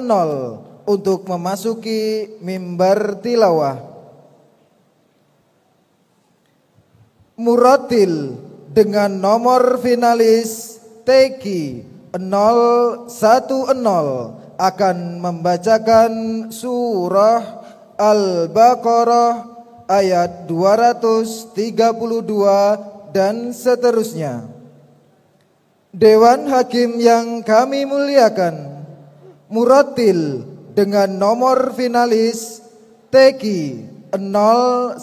nol untuk memasuki mimbar tilawah. Muratil dengan nomor finalis teki 010 akan membacakan surah Al-Baqarah ayat 232 dan seterusnya. Dewan Hakim yang kami muliakan, Muratil dengan nomor finalis TG 010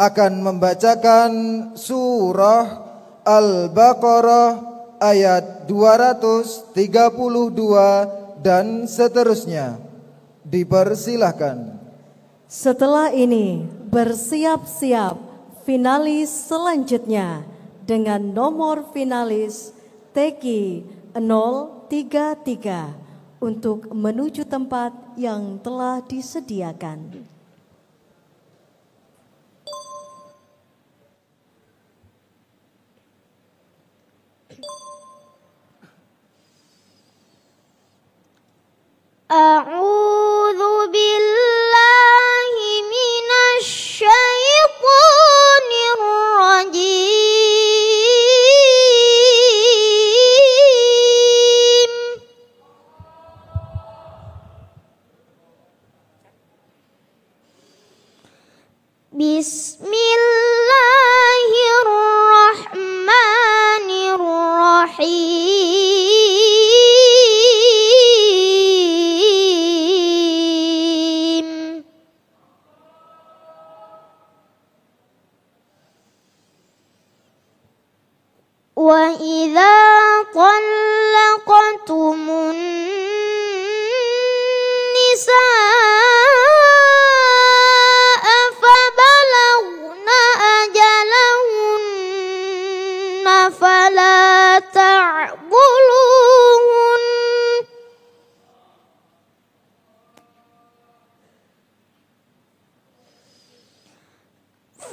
akan membacakan surah Al-Baqarah ayat 232 dan seterusnya. Dipersilahkan. Setelah ini bersiap-siap finalis selanjutnya dengan nomor finalis TG 0 tiga-tiga untuk menuju tempat yang telah disediakan. A'udzu billahi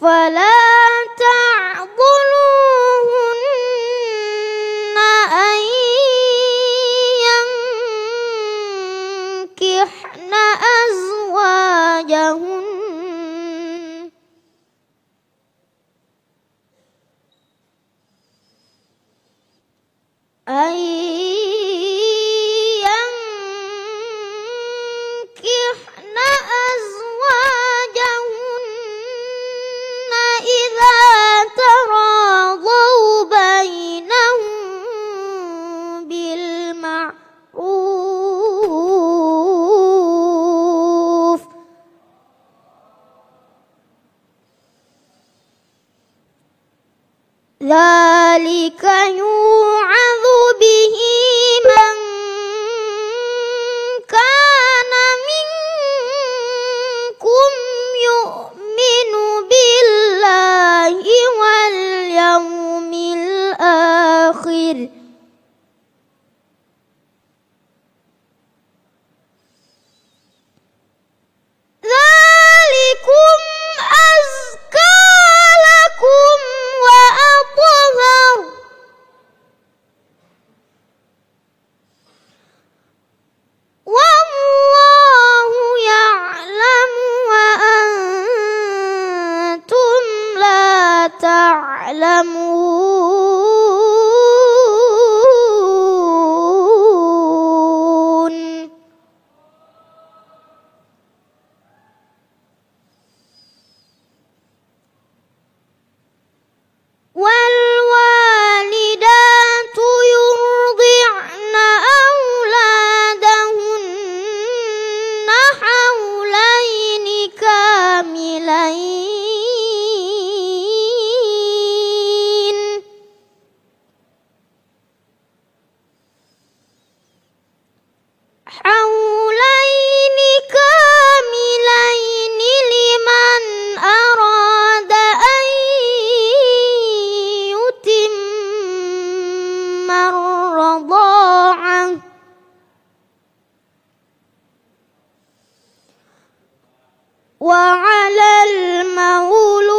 for love. ذلك يوعظ به تعلمون رضاعه وعلى المولود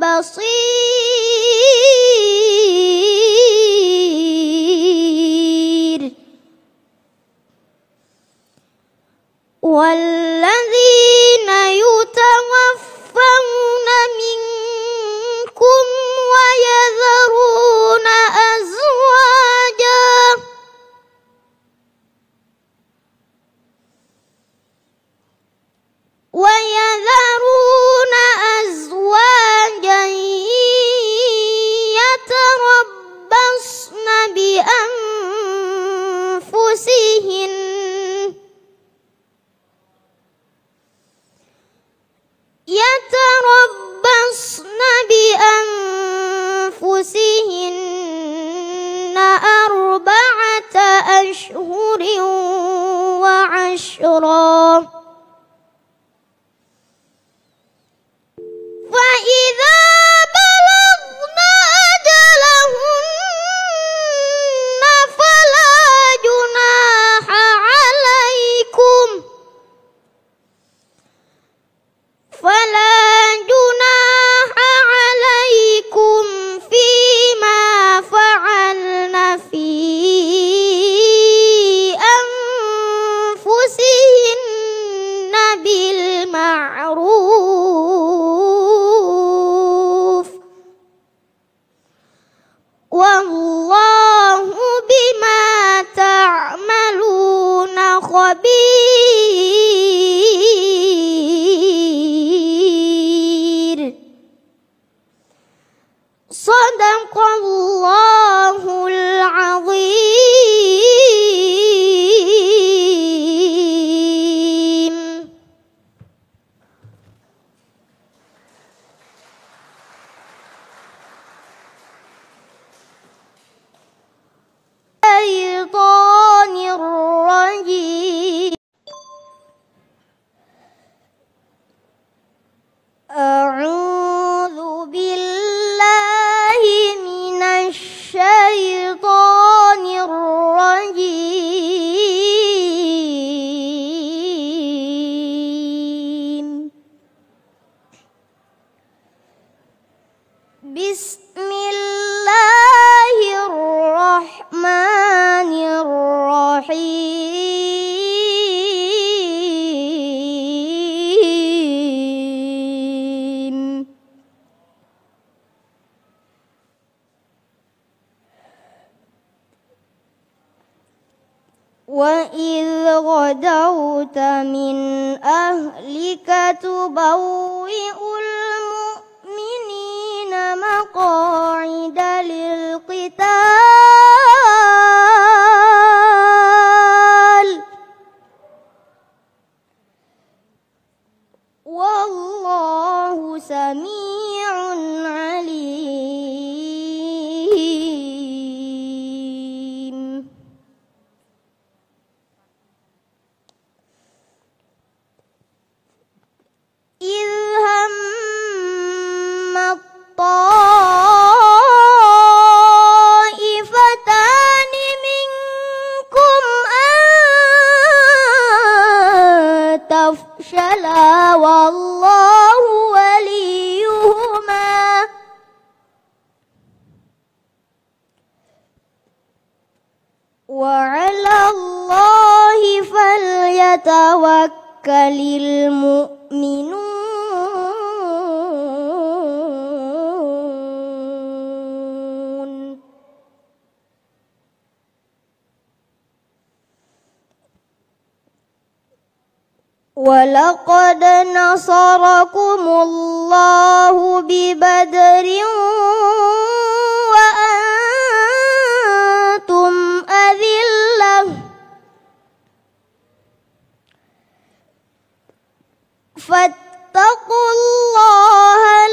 بصير بشرا خبير بسم ولقد نصركم الله ببدر وأنتم أذلة فاتقوا الله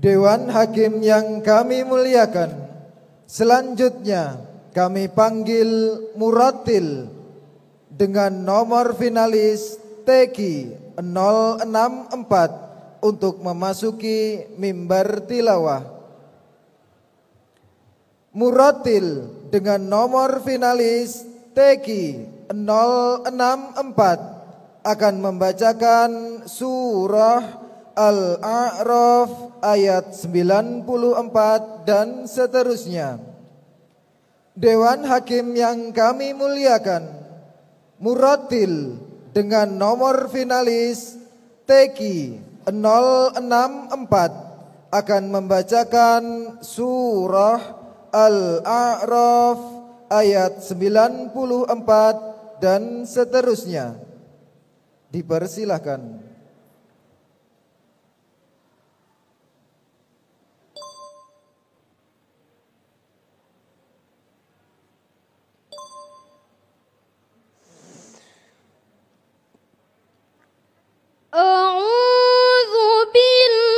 Dewan Hakim yang kami muliakan, selanjutnya kami panggil Muratil dengan nomor finalis TK 064 untuk memasuki mimbar tilawah. Muratil dengan nomor finalis TK 064 akan membacakan surah Al-A'raf ayat 94 dan seterusnya. Dewan Hakim yang kami muliakan Muratil dengan nomor finalis Teki 064 akan membacakan surah Al-A'raf ayat 94 dan seterusnya. Dipersilahkan. أعوذ بالله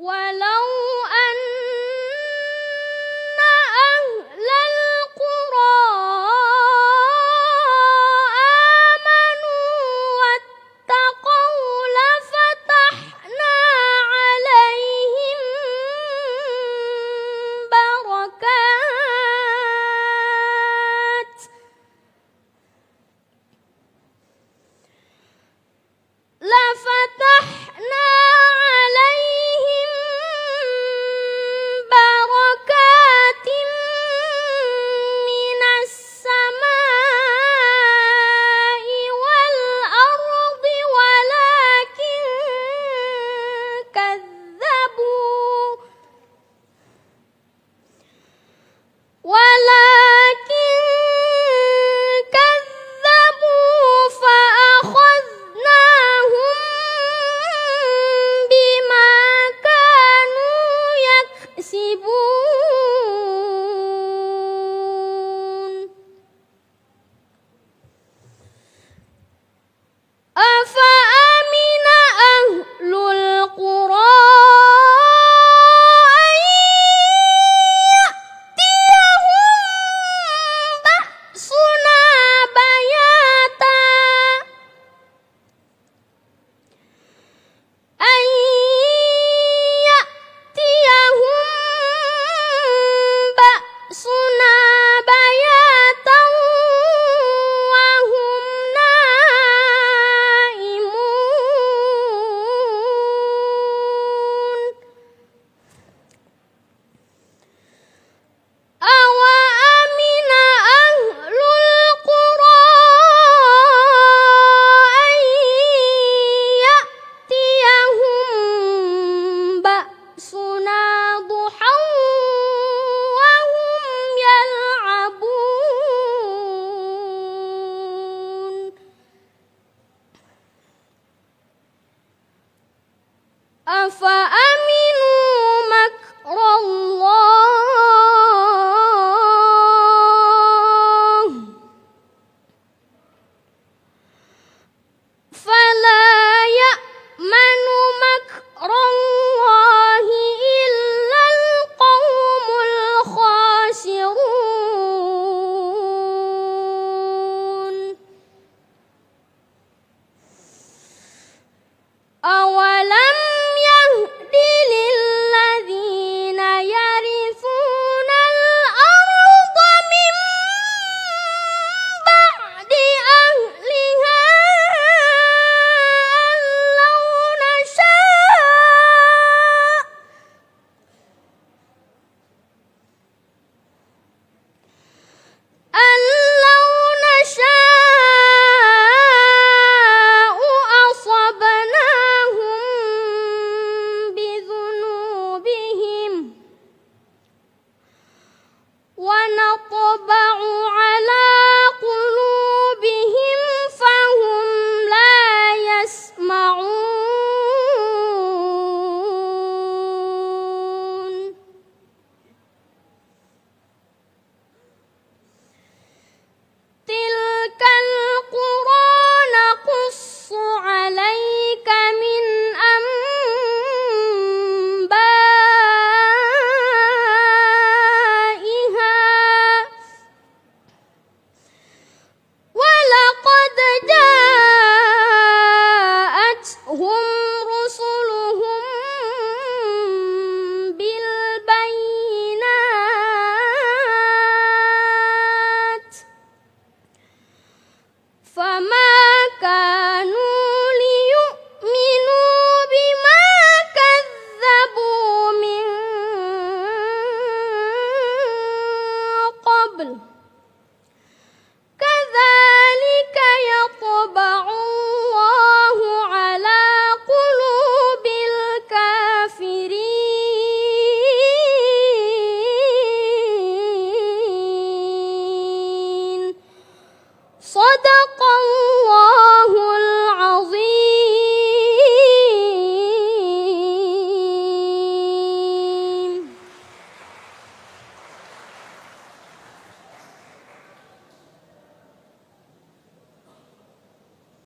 晚了。